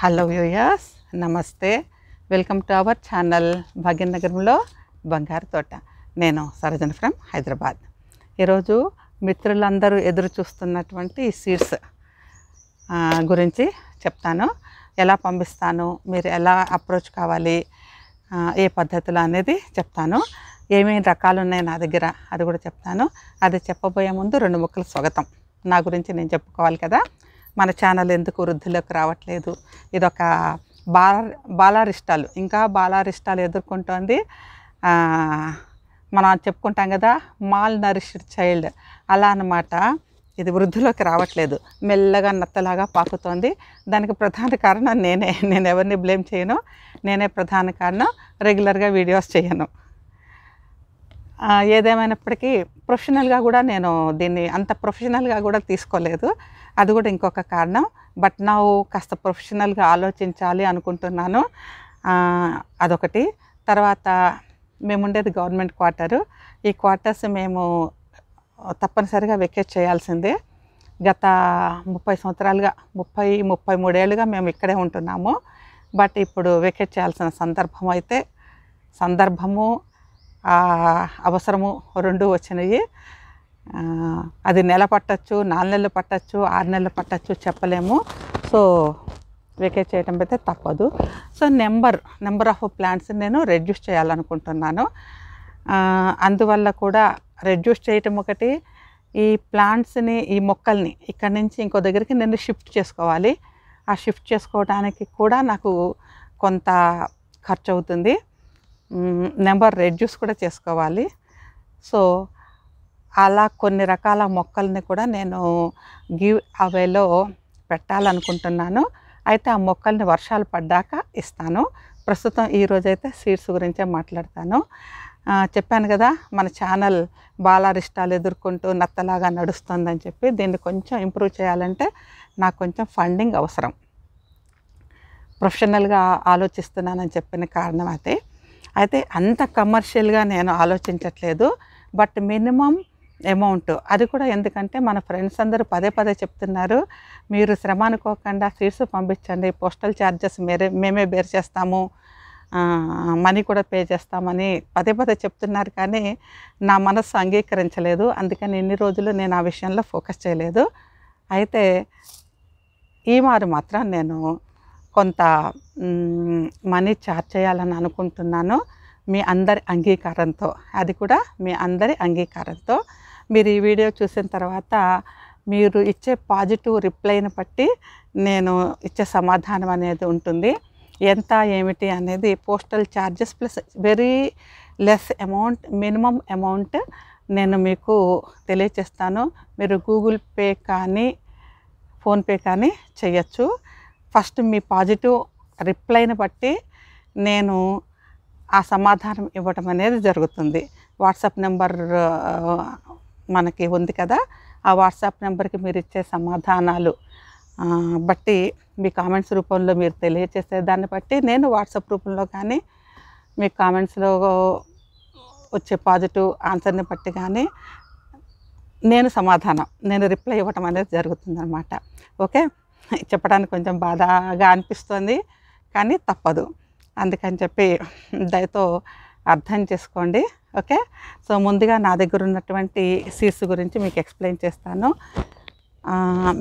hello viewers నమస్తే welcome to our channel భాగ్యనగరంలో బంగారు తోట నేను సరోజన ఫ్రమ్ హైదరాబాద్ ఈరోజు మిత్రులందరూ ఎదురు చూస్తున్నటువంటి సీడ్స్ గురించి చెప్తాను ఎలా పంపిస్తాను మీరు ఎలా అప్రోచ్ కావాలి ఏ పద్ధతులు అనేది చెప్తాను ఏమేమి రకాలు ఉన్నాయి నా దగ్గర అది కూడా చెప్తాను అది చెప్పబోయే ముందు రెండు ముక్కలు స్వాగతం నా గురించి నేను చెప్పుకోవాలి కదా మన ఛానల్ ఎందుకు వృద్ధిలోకి రావట్లేదు ఇదొక బాల బాలారిష్టాలు ఇంకా బాలారిష్టాలు ఎదుర్కొంటోంది మనం చెప్పుకుంటాం కదా మాల్ నరిష్డ్ చైల్డ్ అలా అనమాట ఇది వృద్ధిలోకి రావట్లేదు మెల్లగా నత్తలాగా పాకుతోంది దానికి ప్రధాన కారణం నేనే నేను ఎవరిని బ్లేమ్ చేయను నేనే ప్రధాన కారణం రెగ్యులర్గా వీడియోస్ చేయను ఏదేమైనప్పటికీ ప్రొఫెషనల్గా కూడా నేను దీన్ని అంత ప్రొఫెషనల్గా కూడా తీసుకోలేదు అది కూడా ఇంకొక కారణం బట్ నా కాస్త ప్రొఫెషనల్గా ఆలోచించాలి అనుకుంటున్నాను అదొకటి తర్వాత మేముండేది గవర్నమెంట్ క్వార్టరు ఈ క్వార్టర్స్ మేము తప్పనిసరిగా వెకేట్ చేయాల్సిందే గత ముప్పై సంవత్సరాలుగా ముప్పై ముప్పై మూడేళ్ళుగా మేము ఇక్కడే ఉంటున్నాము బట్ ఇప్పుడు వెకేట్ చేయాల్సిన సందర్భం అయితే సందర్భము అవసరము రెండు వచ్చినాయి అది నెల పట్టచ్చు నాలుగు నెలలు పట్టచ్చు ఆరు నెలలు పట్టచ్చు చెప్పలేము సో వెకేట్ చేయడం అయితే తప్పదు so number number of plants నేను రెడ్యూస్ చేయాలనుకుంటున్నాను అందువల్ల కూడా రెడ్యూస్ చేయటం ఒకటి ఈ ప్లాంట్స్ని ఈ మొక్కల్ని ఇక్కడ నుంచి ఇంకో దగ్గరికి నేను షిఫ్ట్ చేసుకోవాలి ఆ షిఫ్ట్ చేసుకోవడానికి కూడా నాకు కొంత ఖర్చు అవుతుంది నెంబర్ రెడ్యూస్ కూడా చేసుకోవాలి సో అలా కొన్ని రకాల మొక్కల్ని కూడా నేను గివ్ అవేలో పెట్టాలనుకుంటున్నాను అయితే ఆ మొక్కల్ని వర్షాలు పడ్డాక ఇస్తాను ప్రస్తుతం ఈరోజైతే సీడ్స్ గురించే మాట్లాడతాను చెప్పాను కదా మన ఛానల్ బాలారిష్టాలు ఎదుర్కొంటూ నత్తలాగా నడుస్తుందని చెప్పి దీన్ని కొంచెం ఇంప్రూవ్ చేయాలంటే నాకు కొంచెం ఫండింగ్ అవసరం ప్రొఫెషనల్గా ఆలోచిస్తున్నానని చెప్పిన కారణం అయితే అయితే అంత కమర్షియల్గా నేను ఆలోచించట్లేదు బట్ మినిమం అమౌంట్ అది కూడా ఎందుకంటే మన ఫ్రెండ్స్ అందరూ పదే పదే చెప్తున్నారు మీరు శ్రమ అనుకోకుండా సీట్స్ పంపించండి పోస్టల్ ఛార్జెస్ మేరే మేమే బేర్ చేస్తాము మనీ కూడా పే చేస్తామని పదే పదే చెప్తున్నారు కానీ నా మనస్సు అంగీకరించలేదు అందుకని ఎన్ని రోజులు నేను ఆ విషయంలో ఫోకస్ చేయలేదు అయితే ఈ వారు మాత్రం నేను కొంత మనీ ఛార్జ్ చేయాలని అనుకుంటున్నాను మీ అందరి అంగీకారంతో అది కూడా మీ అందరి అంగీకారంతో మీరు ఈ వీడియో చూసిన తర్వాత మీరు ఇచ్చే పాజిటివ్ రిప్లైని బట్టి నేను ఇచ్చే సమాధానం అనేది ఉంటుంది ఎంత ఏమిటి అనేది postal charges plus very less amount minimum amount నేను మీకు తెలియచేస్తాను మీరు గూగుల్ పే కానీ ఫోన్పే కానీ చేయొచ్చు ఫస్ట్ మీ పాజిటివ్ రిప్లైని బట్టి నేను ఆ సమాధానం ఇవ్వటం అనేది జరుగుతుంది వాట్సాప్ నెంబర్ మనకి ఉంది కదా ఆ వాట్సాప్ నెంబర్కి మీరు ఇచ్చే సమాధానాలు బట్టి మీ కామెంట్స్ రూపంలో మీరు తెలియచేసే దాన్ని బట్టి నేను వాట్సాప్ రూపంలో కానీ మీ కామెంట్స్లో వచ్చే పాజిటివ్ ఆన్సర్ని బట్టి కానీ నేను సమాధానం నేను రిప్లై ఇవ్వటం అనేది జరుగుతుందనమాట ఓకే చెప్పడానికి కొంచెం బాధగా అనిపిస్తుంది కానీ తప్పదు అందుకని చెప్పి దయతో అర్థం చేసుకోండి ఓకే సో ముందుగా నా దగ్గర ఉన్నటువంటి సీట్స్ గురించి మీకు ఎక్స్ప్లెయిన్ చేస్తాను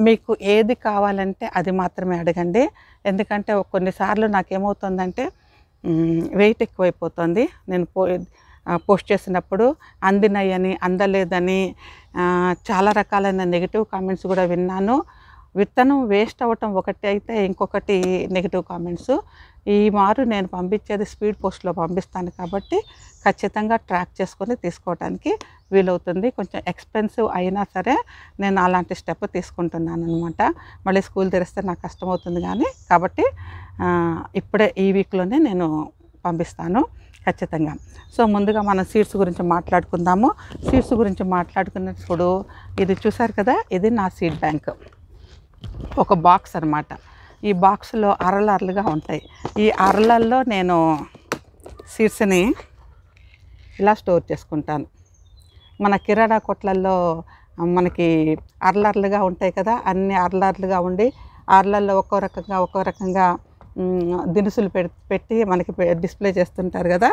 మీకు ఏది కావాలంటే అది మాత్రమే అడగండి ఎందుకంటే కొన్నిసార్లు నాకేమవుతుందంటే వెయిట్ ఎక్కువైపోతుంది నేను పో పోస్ట్ చేసినప్పుడు అందినాయని అందలేదని చాలా రకాలైన నెగిటివ్ కామెంట్స్ కూడా విన్నాను విత్తనం వేస్ట్ అవ్వటం ఒకటి అయితే ఇంకొకటి నెగిటివ్ కామెంట్స్ ఈ మారు నేను పంపించేది స్పీడ్ పోస్ట్లో పంపిస్తాను కాబట్టి ఖచ్చితంగా ట్రాక్ చేసుకొని తీసుకోవడానికి వీలవుతుంది కొంచెం ఎక్స్పెన్సివ్ అయినా సరే నేను అలాంటి స్టెప్ తీసుకుంటున్నాను అనమాట మళ్ళీ స్కూల్ తెరిస్తే నాకు కష్టమవుతుంది కానీ కాబట్టి ఇప్పుడే ఈ వీక్లోనే నేను పంపిస్తాను ఖచ్చితంగా సో ముందుగా మనం సీడ్స్ గురించి మాట్లాడుకుందాము సీడ్స్ గురించి మాట్లాడుకున్నప్పుడు ఇది చూసారు కదా ఇది నా సీడ్ బ్యాంక్ ఒక బాక్స్ అనమాట ఈ బాక్స్లో అరలు అరలుగా ఉంటాయి ఈ అరలల్లో నేను సీడ్స్ని ఇలా స్టోర్ చేసుకుంటాను మన కిరాణా కొట్లల్లో మనకి అరలర్లుగా ఉంటాయి కదా అన్ని అరలర్లుగా ఉండి అరలల్లో ఒక్కో రకంగా ఒక్కో రకంగా దినుసులు పెట్టి మనకి డిస్ప్లే చేస్తుంటారు కదా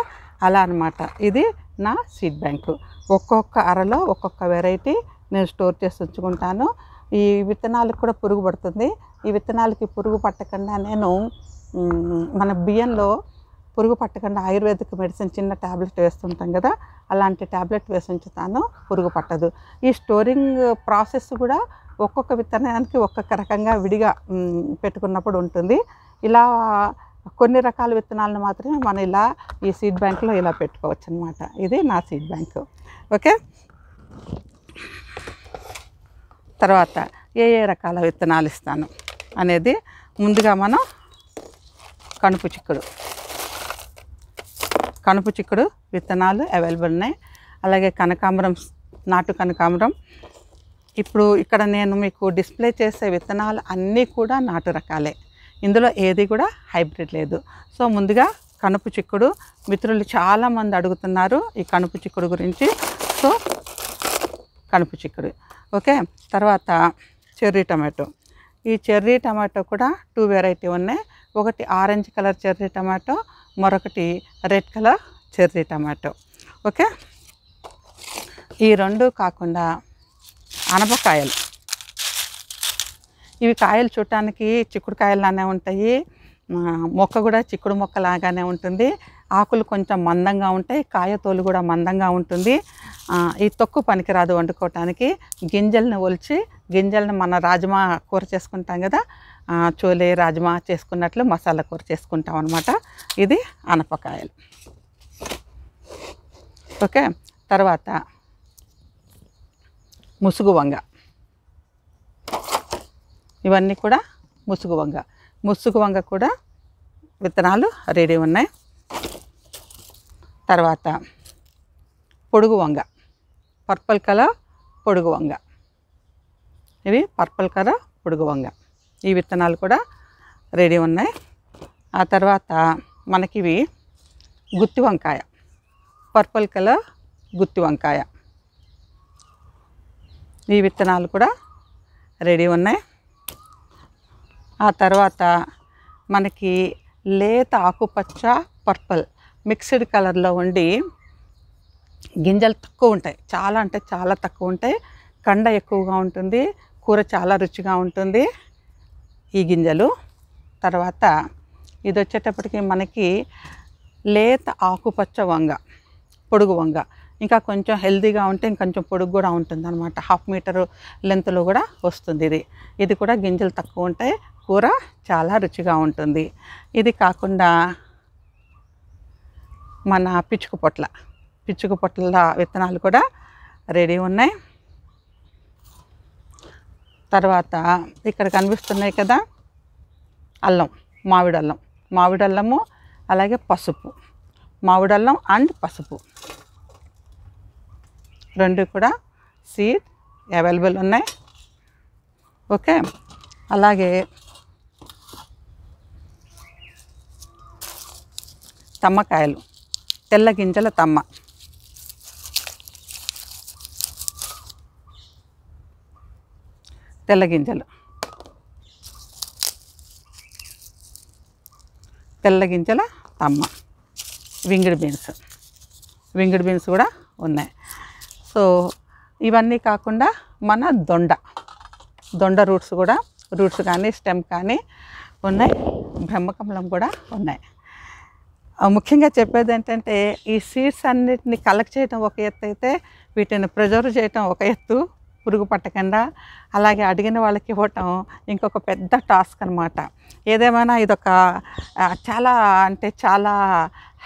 అలా అనమాట ఇది నా సీడ్ బ్యాంకు ఒక్కొక్క అరలో ఒక్కొక్క వెరైటీ నేను స్టోర్ చేసి ఉంచుకుంటాను ఈ విత్తనాలకు కూడా పురుగు పడుతుంది ఈ విత్తనాలకి పురుగు పట్టకుండా నేను మన బియ్యంలో పురుగు పట్టకుండా ఆయుర్వేదిక్ మెడిసిన్ చిన్న ట్యాబ్లెట్ వేస్తుంటాం కదా అలాంటి ట్యాబ్లెట్ వేసి ఉంచుతాను పురుగు పట్టదు ఈ స్టోరింగ్ ప్రాసెస్ కూడా ఒక్కొక్క విత్తనానికి ఒక్కొక్క రకంగా విడిగా పెట్టుకున్నప్పుడు ఉంటుంది ఇలా కొన్ని రకాల విత్తనాలను మాత్రమే మనం ఇలా ఈ సీడ్ బ్యాంక్లో ఇలా పెట్టుకోవచ్చు అనమాట ఇది నా సీడ్ బ్యాంక్ ఓకే తర్వాత ఏ ఏ రకాల విత్తనాలు ఇస్తాను అనేది ముందుగా మనం కనుపు చిక్కుడు కనుపు చిక్కుడు విత్తనాలు అవైలబుల్ ఉన్నాయి అలాగే కనకాంబరం నాటు కనకాంబరం ఇప్పుడు ఇక్కడ నేను మీకు డిస్ప్లే చేసే విత్తనాలు అన్నీ కూడా నాటు రకాలే ఇందులో ఏది కూడా హైబ్రిడ్ లేదు సో ముందుగా కనుపు చిక్కుడు మిత్రులు చాలామంది అడుగుతున్నారు ఈ కనుపు చిక్కుడు గురించి సో కనుపు చిక్కుడు ఓకే తర్వాత చెర్రీ టమాటో ఈ చెర్రీ టమాటో కూడా టూ వెరైటీ ఉన్నాయి ఒకటి ఆరెంజ్ కలర్ చెర్రీ టమాటో మరొకటి red colour cherry tomato okay ఈ రెండు కాకుండా అనపకాయలు ఇవి కాయలు చూడటానికి చిక్కుడు చిక్కుడుకాయలానే ఉంటాయి మొక్క కూడా చిక్కుడు మొక్క లాగానే ఉంటుంది ఆకులు కొంచెం మందంగా ఉంటాయి కాయతోలు కూడా మందంగా ఉంటుంది ఈ తొక్కు పనికిరాదు వండుకోవటానికి గింజల్ని ఒలిచి గింజలను మన రాజమా కూర చేసుకుంటాం కదా చోలే రాజమా చేసుకున్నట్లు మసాలా కూర చేసుకుంటాం అనమాట ఇది అనపకాయలు ఓకే తర్వాత ముసుగు వంగ ఇవన్నీ కూడా ముసుగు వంగ ముసుగు వంగ కూడా విత్తనాలు రెడీ ఉన్నాయి తర్వాత పొడుగు వంగ పర్పుల్ కలర్ పొడుగు వంగ ఇవి పర్పల్ కలర్ పొడుగు వంగ ఈ విత్తనాలు కూడా రెడీ ఉన్నాయి ఆ తర్వాత మనకివి గుత్తి వంకాయ పర్పల్ కలర్ గుత్తి వంకాయ ఈ విత్తనాలు కూడా రెడీ ఉన్నాయి ఆ తర్వాత మనకి లేత ఆకుపచ్చ పర్పల్ మిక్స్డ్ కలర్లో ఉండి గింజలు తక్కువ ఉంటాయి చాలా అంటే చాలా తక్కువ ఉంటాయి కండ ఎక్కువగా ఉంటుంది కూర చాలా రుచిగా ఉంటుంది ఈ గింజలు తర్వాత ఇది వచ్చేటప్పటికి మనకి లేత ఆకుపచ్చ వంగ పొడుగు వంగ ఇంకా కొంచెం హెల్దీగా ఉంటే ఇంకొంచెం పొడుగు కూడా ఉంటుంది అనమాట హాఫ్ మీటర్ లెంత్లో కూడా వస్తుంది ఇది ఇది కూడా గింజలు తక్కువ ఉంటాయి కూర చాలా రుచిగా ఉంటుంది ఇది కాకుండా మన పిచ్చుకు పొట్ల పిచ్చుకు పొట్ల విత్తనాలు కూడా రెడీ ఉన్నాయి తర్వాత ఇక్కడ కనిపిస్తున్నాయి కదా అల్లం మావిడల్లం మావిడల్లము అలాగే పసుపు మావిడల్లం అండ్ పసుపు రెండు కూడా సీడ్ అవైలబుల్ ఉన్నాయి ఓకే అలాగే తమ్మకాయలు తెల్ల గింజల తమ్మ తెల్లగింజలు తెల్లగింజల తమ్మ వింగిడి బీన్స్ వింగిడి బీన్స్ కూడా ఉన్నాయి సో ఇవన్నీ కాకుండా మన దొండ దొండ రూట్స్ కూడా రూట్స్ కానీ స్టెమ్ కానీ ఉన్నాయి బ్రహ్మకమలం కూడా ఉన్నాయి ముఖ్యంగా చెప్పేది ఏంటంటే ఈ సీడ్స్ అన్నిటిని కలెక్ట్ చేయడం ఒక ఎత్తు అయితే వీటిని ప్రిజర్వ్ చేయటం ఒక ఎత్తు పురుగు పట్టకుండా అలాగే అడిగిన వాళ్ళకి ఇవ్వటం ఇంకొక పెద్ద టాస్క్ అనమాట ఏదేమైనా ఇదొక చాలా అంటే చాలా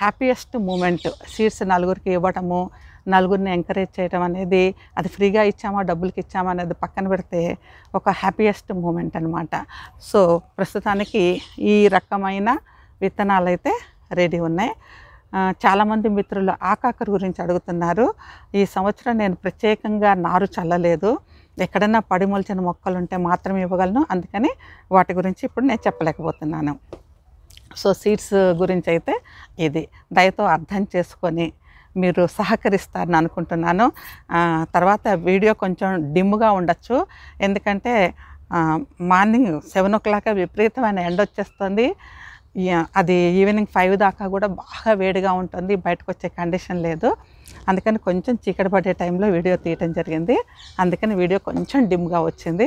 హ్యాపీయెస్ట్ మూమెంట్ సీడ్స్ నలుగురికి ఇవ్వటము నలుగురిని ఎంకరేజ్ చేయడం అనేది అది ఫ్రీగా ఇచ్చామా డబ్బులకి ఇచ్చామా అనేది పక్కన పెడితే ఒక హ్యాపీయెస్ట్ మూమెంట్ అనమాట సో ప్రస్తుతానికి ఈ రకమైన విత్తనాలు అయితే రెడీ ఉన్నాయి చాలామంది మిత్రులు ఆకాకర గురించి అడుగుతున్నారు ఈ సంవత్సరం నేను ప్రత్యేకంగా నారు చల్లలేదు ఎక్కడైనా పడిమొలిచిన మొక్కలు ఉంటే మాత్రమే ఇవ్వగలను అందుకని వాటి గురించి ఇప్పుడు నేను చెప్పలేకపోతున్నాను సో సీడ్స్ గురించి అయితే ఇది దయతో అర్థం చేసుకొని మీరు సహకరిస్తారని అనుకుంటున్నాను తర్వాత వీడియో కొంచెం డిమ్గా ఉండొచ్చు ఎందుకంటే మార్నింగ్ సెవెన్ ఓ క్లాక్ విపరీతమైన ఎండ వచ్చేస్తుంది అది ఈవినింగ్ ఫైవ్ దాకా కూడా బాగా వేడిగా ఉంటుంది బయటకు వచ్చే కండిషన్ లేదు అందుకని కొంచెం చీకటి పడే టైంలో వీడియో తీయటం జరిగింది అందుకని వీడియో కొంచెం డిమ్గా వచ్చింది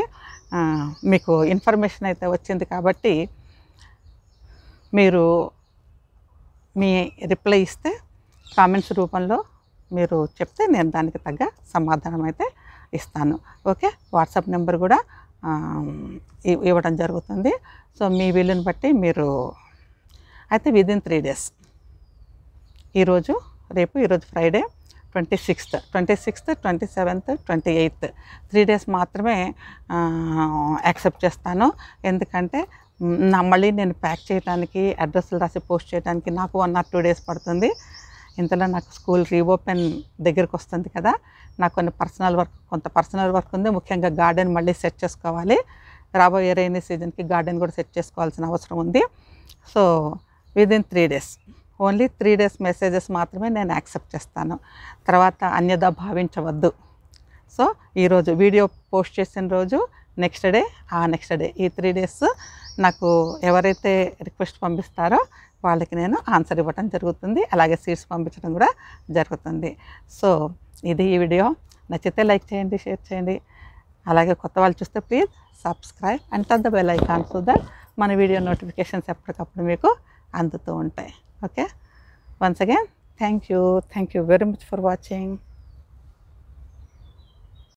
మీకు ఇన్ఫర్మేషన్ అయితే వచ్చింది కాబట్టి మీరు మీ రిప్లై ఇస్తే కామెంట్స్ రూపంలో మీరు చెప్తే నేను దానికి తగ్గ సమాధానం అయితే ఇస్తాను ఓకే వాట్సాప్ నెంబర్ కూడా ఇవ్వడం జరుగుతుంది సో మీ వీలుని బట్టి మీరు అయితే విదిన్ త్రీ డేస్ ఈరోజు రేపు ఈరోజు Friday twenty sixth twenty sixth twenty seventh twenty eighth three days మాత్రమే యాక్సెప్ట్ చేస్తాను ఎందుకంటే నా మళ్ళీ నేను ప్యాక్ చేయడానికి అడ్రస్లు రాసి పోస్ట్ చేయడానికి నాకు వన్ ఆర్ టూ డేస్ పడుతుంది ఇంతలో నాకు స్కూల్ రీఓపెన్ దగ్గరకు వస్తుంది కదా నాకు కొన్ని పర్సనల్ వర్క్ కొంత పర్సనల్ వర్క్ ఉంది ముఖ్యంగా గార్డెన్ మళ్ళీ సెట్ చేసుకోవాలి రాబోయే రైనీ సీజన్కి గార్డెన్ కూడా సెట్ చేసుకోవాల్సిన అవసరం ఉంది so within three days only three days messages మాత్రమే నేను యాక్సెప్ట్ చేస్తాను తర్వాత అన్యదా భావించవద్దు సో ఈరోజు వీడియో పోస్ట్ చేసిన రోజు నెక్స్ట్ డే ఆ నెక్స్ట్ డే ఈ త్రీ డేస్ నాకు ఎవరైతే రిక్వెస్ట్ పంపిస్తారో వాళ్ళకి నేను ఆన్సర్ ఇవ్వటం జరుగుతుంది అలాగే సీట్స్ పంపించడం కూడా జరుగుతుంది సో ఇది ఈ వీడియో నచ్చితే లైక్ చేయండి షేర్ చేయండి అలాగే కొత్త వాళ్ళు చూస్తే please subscribe and touch the bell icon so మన వీడియో నోటిఫికేషన్స్ ఎప్పటికప్పుడు మీకు అందుతూ ఉంటాయి okay once again thank you thank you very much for watching